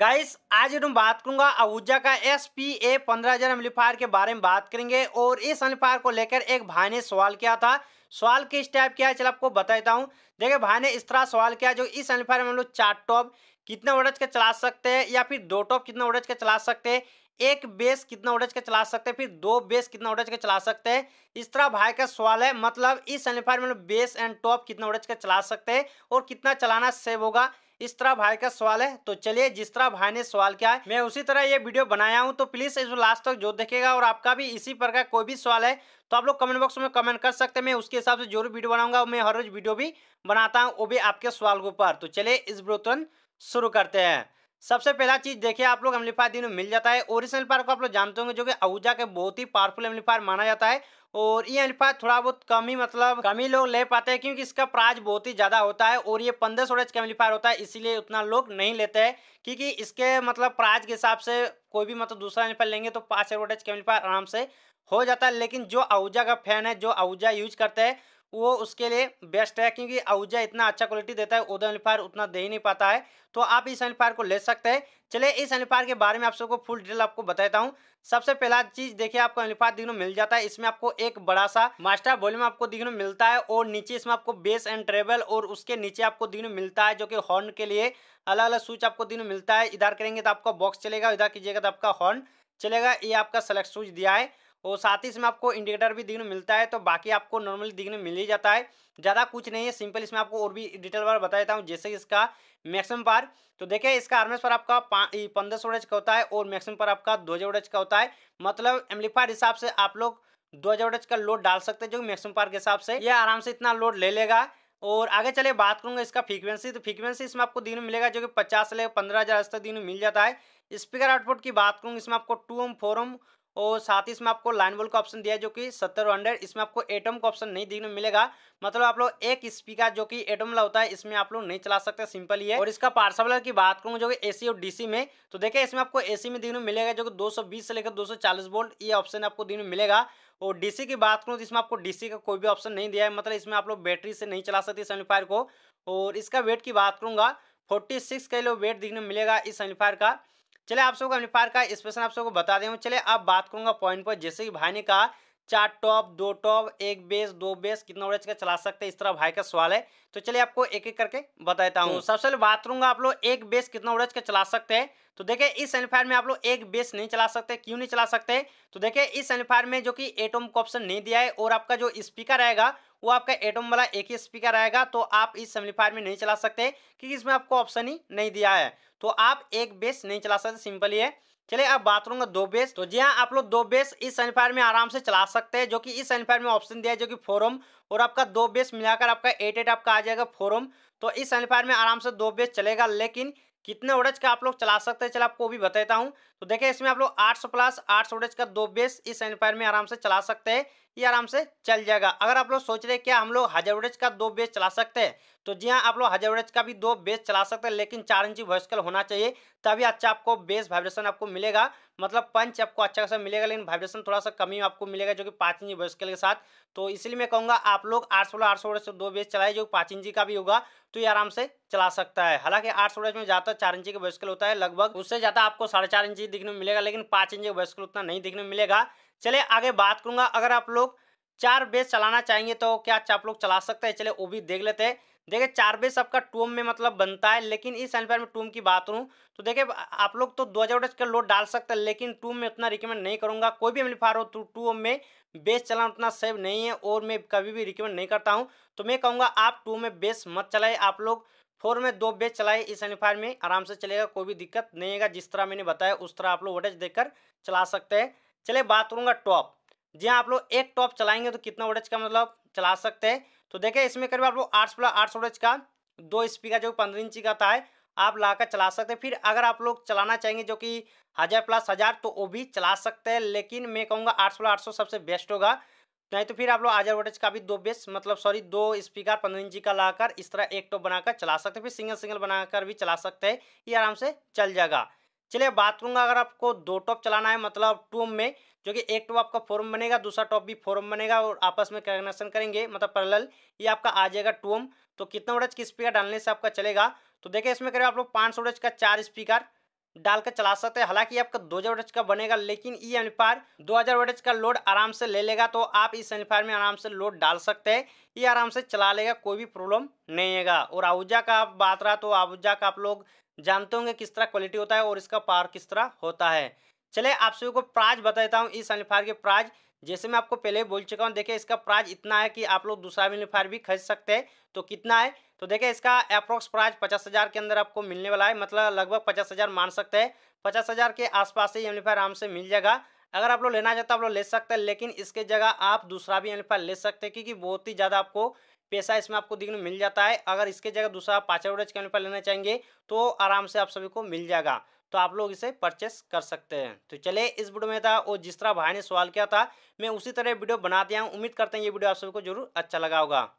Guys आज हम बात करूंगा आहूजा का एस पी ए पंद्रह हजार एम्पलीफायर के बारे में बात करेंगे और इस एम्पलीफायर को लेकर एक भाई ने सवाल किया था सवाल किस टाइप किया है चलो आपको बता देता हूँ देखिए भाई ने इस तरह सवाल किया जो इस एम्पलीफायर में हम लोग चार टॉप कितना ओडज के चला सकते हैं या फिर दो टॉप कितना ओडज के चला सकते हैं एक बेस कितना ओडज के चला सकते हैं फिर दो बेस कितना ओडज के चला सकते हैं इस तरह भाई का सवाल है मतलब इस एम्पलीफायर में बेस एंड टॉप कितना ओडज के चला सकते हैं और कितना चलाना सेव होगा इस तरह भाई का सवाल है तो चलिए जिस तरह भाई ने सवाल किया है मैं उसी तरह ये वीडियो बनाया हूँ तो प्लीज इस लास्ट तक जो देखेगा और आपका भी इसी प्रकार कोई भी सवाल है तो आप लोग कमेंट बॉक्स में कमेंट कर सकते हैं मैं उसके हिसाब से जरूर वीडियो बनाऊंगा मैं हर रोज वीडियो भी बनाता हूँ वो भी आपके सवाल के ऊपर तो चलिए इस ब्रोतन शुरू करते हैं सबसे पहला चीज देखिए आप लोग एम्पलीफायर दिन में मिल जाता है ओरिजिनल पार को आप लोग जानते होंगे जो कि अहूजा के बहुत ही पावरफुल एम्पलीफायर माना जाता है और ये एम्पलीफायर थोड़ा बहुत कम ही मतलब कम ही लोग ले पाते हैं क्योंकि इसका प्राइस बहुत ही ज़्यादा होता है और ये पंद्रह सौ का एम्पलीफायर होता है इसीलिए उतना लोग नहीं लेते हैं क्योंकि इसके मतलब प्राइस के हिसाब से कोई भी मतलब दूसरा एम्पलीफायर लेंगे तो पाँच हज़ार का एम्पलीफायर आराम से हो जाता है लेकिन जो आहूजा का फैन है जो आहूजा यूज करते हैं वो उसके लिए बेस्ट है क्योंकि आहूजा इतना अच्छा क्वालिटी देता है उधर एम्पलीफायर उतना दे ही नहीं पाता है तो आप इस एम्पलीफायर को ले सकते हैं चलिए इस एम्पलीफायर के बारे में आप सबको फुल डिटेल आपको बताता हूँ सबसे पहला चीज देखिए आपको एम्पलीफायर दिखने मिल जाता है इसमें आपको एक बड़ा सा मास्टर वॉल्यूम आपको दिखने मिलता है और नीचे इसमें आपको बेस एंड ट्रेवल और उसके नीचे आपको दिखने मिलता है जो कि हॉर्न के लिए अलग अलग स्विच आपको दिखने मिलता है इधर करेंगे तो आपका बॉक्स चलेगा इधर कीजिएगा तो आपका हॉर्न चलेगा ये आपका सेलेक्ट स्विच दिया है और साथ ही इसमें आपको इंडिकेटर भी देखने मिलता है तो बाकी आपको नॉर्मली देखने मिल ही जाता है ज़्यादा कुछ नहीं है सिंपल इसमें आपको और भी डिटेल बार बता देता हूँ जैसे इसका मैक्सिमम पार तो देखिए इसका आर्मेस पर आपका पंद्रह सौ का होता है और मैक्सिमम पर आपका दो हज़ार का होता है मतलब एम्पलीफायर हिसाब से आप लोग दो हज़ार का लोड डाल सकते हैं जो मैक्सिमम पार के हिसाब से ये आराम से इतना लोड ले लेगा और आगे चले बात करूँगा इसका फ्रीक्वेंसी तो फ्रीक्वेंसी इसमें आपको दिन में मिलेगा जो कि पचास से लेकर पंद्रह हज़ार तक दिन में मिल जाता है स्पीकर आउटपुट की बात करूँगा इसमें आपको टू ओम फोर ओम और साथ ही इसमें आपको लाइन बोल का ऑप्शन दिया है जो कि सत्तर हंड्रेड इसमें आपको एटम का ऑप्शन नहीं देखने मिलेगा मतलब आप लोग एक स्पीकर जो कि एटम वाला होता है इसमें आप लोग नहीं चला सकते सिंपल ही है और इसका पार्सल की बात करूँ जो कि एसी और डीसी में तो देखिए इसमें आपको ए में देखने मिलेगा जो कि दो से लेकर दो वोल्ट ये ऑप्शन आपको देखने मिलेगा और डीसी की बात करूँ तो इसमें आपको डीसी का कोई भी ऑप्शन नहीं दिया है मतलब इसमें आप लोग बैटरी से नहीं चला सकते सैनिफायर को और इसका वेट की बात करूँगा फोर्टी सिक्स किलो वेट देखने मिलेगा इस सैनिफायर का चले आप सबको एमनिफायर का स्पेशन आप सबको बता दें चले अब बात करूंगा पॉइंट पर जैसे कि भाई ने कहा चार टॉप दो टॉप एक बेस दो बेस कितना ओवरेज का चला सकते हैं इस तरह भाई का सवाल है तो चलिए आपको एक एक करके बताता हूँ हम्म। सबसे पहले बात करूंगा आप लोग एक बेस कितना ओवरेज का चला सकते हैं तो देखिए इस एम्पलीफायर में आप लोग एक बेस नहीं चला सकते क्यों नहीं चला सकते तो देखिए इस एम्पलीफायर में जो कि एटोम का ऑप्शन नहीं दिया है और आपका जो स्पीकर रहेगा वो आपका एटोम वाला एक ही स्पीकर रहेगा तो आप इस एम्पलीफायर में नहीं चला सकते क्योंकि इसमें आपको ऑप्शन ही नहीं दिया है तो आप एक बेस नहीं चला सकते सिंपल ही है चलिए अब बात करूंगा दो बेस तो जी हाँ आप लोग दो बेस इस सैनिफायर में आराम से चला सकते हैं जो कि इस सैनिफायर में ऑप्शन दिया है जो कि फोरम और आपका दो बेस मिलाकर आपका एट एट आपका आ जाएगा फोरम तो इस सैनिफायर में आराम से दो बेस चलेगा लेकिन कितने ओडज का आप लोग चला सकते हैं चलो आपको भी बताता हूँ तो देखिए इसमें आप लोग आठ सौ प्लस आठ सौ ओडज का दो बेस इस सेमीफायर में आराम से चला सकते हैं ये आराम से चल जाएगा अगर आप लोग सोच रहे क्या हम लोग हजावरेज का दो बेस चला सकते हैं तो जी हाँ आप लोग हजावरेज का भी दो बेस चला सकते हैं लेकिन चार इंची वॉइसकल होना चाहिए तभी अच्छा आपको बेस वाइब्रेशन आपको मिलेगा मतलब पंच आपको अच्छा खासा मिलेगा लेकिन वाइब्रेशन थोड़ा सा कमी आपको मिलेगा जो कि पाँच इंची वॉइसकल के साथ तो इसलिए मैं कहूँगा आप लोग आठ सोलह आठ सौ से दो बेस चलाए जो पाँच इंची का भी होगा तो ये आराम से चला सकता है हालांकि आठ सोलह में ज़्यादा चार इंची का वॉइसकल होता है लगभग उससे ज़्यादा आपको साढ़े चार इंची दिखने मिलेगा लेकिन पाँच इंची का वॉइसकल उतना नहीं दिखने मिलेगा चले आगे बात करूंगा अगर आप लोग चार बेस चलाना चाहेंगे तो क्या आप लोग चला सकते हैं चले वो भी देख लेते हैं देखिए चार बेस आपका टूम में मतलब बनता है लेकिन इस एनफायर में टूम की बात करूँ तो देखिए आप लोग तो दो हज़ार का लोड डाल सकते हैं लेकिन टूम में उतना रिकमेंड नहीं करूँगा कोई भी एम्पलीफायर हो तो टूम में बेस चलाना उतना सेव नहीं है और मैं कभी भी रिकमेंड नहीं करता हूँ तो मैं कहूँगा आप टू में बेस मत चलाए आप लोग फोर में दो बेस चलाए इस एनफायर में आराम से चलेगा कोई भी दिक्कत नहीं है जिस तरह मैंने बताया उस तरह आप लोग वोटेज देख चला सकते हैं चलिए बात करूँगा टॉप जी हाँ, आप लोग एक टॉप चलाएंगे तो कितना वोटेज का मतलब चला सकते हैं तो देखिए इसमें करीब आप लोग आठ प्लस आठ वोटेज का दो स्पीकर जो पंद्रह इंची का आता है आप ला कर चला सकते हैं फिर अगर आप लोग चलाना चाहेंगे जो कि हज़ार प्लस हज़ार तो वो भी चला सकते हैं लेकिन मैं कहूँगा आठ सौ आठ सौ सबसे बेस्ट होगा नहीं तो फिर आप लोग हज़ार वोटेज का भी दो बेस मतलब सॉरी दो स्पीकर पंद्रह इंची का लाकर इस तरह एक टॉप बनाकर चला सकते हैं फिर सिंगल सिंगल बनाकर भी चला सकते हैं ये आराम से चल जाएगा चलिए बात करूंगा अगर आपको दो टॉप चलाना है मतलब टूम में जो कि एक टॉप आपका फॉर्म बनेगा दूसरा टॉप भी फॉर्म बनेगा और आपस में कनेक्शन करेंगे मतलब पैरेलल ये आपका आ जाएगा टूम तो कितना वोल्टेज किस स्पीकर डालने से आपका चलेगा तो देखिए इसमें करें आप लोग पाँच सौ का चार स्पीकर डालकर चला सकते हैं हालांकि आपका 2000 हज़ार का बनेगा लेकिन ई एनिफायर 2000 हज़ार का लोड आराम से ले लेगा तो आप इस एनिफायर में आराम से लोड डाल सकते हैं ये आराम से चला लेगा कोई भी प्रॉब्लम नहीं आएगा और आउजा का बात रहा तो आउजा का आप लोग जानते होंगे किस तरह क्वालिटी होता है और इसका पावर किस तरह होता है चले आप सभी को प्राइज बता देता हूँ इस एनिफायर के प्राइज जैसे मैं आपको पहले बोल चुका हूँ देखिए इसका प्राइज इतना है कि आप लोग दूसरा मिनिफायर भी खरीद सकते हैं तो कितना है तो देखिए इसका अप्रोक्स प्राइज पचास हज़ार के अंदर आपको मिलने वाला है मतलब लगभग पचास हज़ार मान सकते हैं पचास हज़ार के आसपास ही यूनिफायर आराम से मिल जाएगा अगर आप लोग लेना चाहते हो आप लोग ले सकते हैं लेकिन इसके जगह आप दूसरा भी यूनिफायर ले सकते हैं क्योंकि बहुत ही ज़्यादा आपको पैसा इसमें आपको देखने मिल जाता है अगर इसके जगह दूसरा पाचावरेज पर लेना चाहेंगे तो आराम से आप सभी को मिल जाएगा तो आप लोग इसे परचेस कर सकते हैं तो चले इस वीडियो में था और जिस तरह भाई ने सवाल किया था मैं उसी तरह वीडियो बना दिया हूँ उम्मीद करते हैं ये वीडियो आप सभी को जरूर अच्छा लगा होगा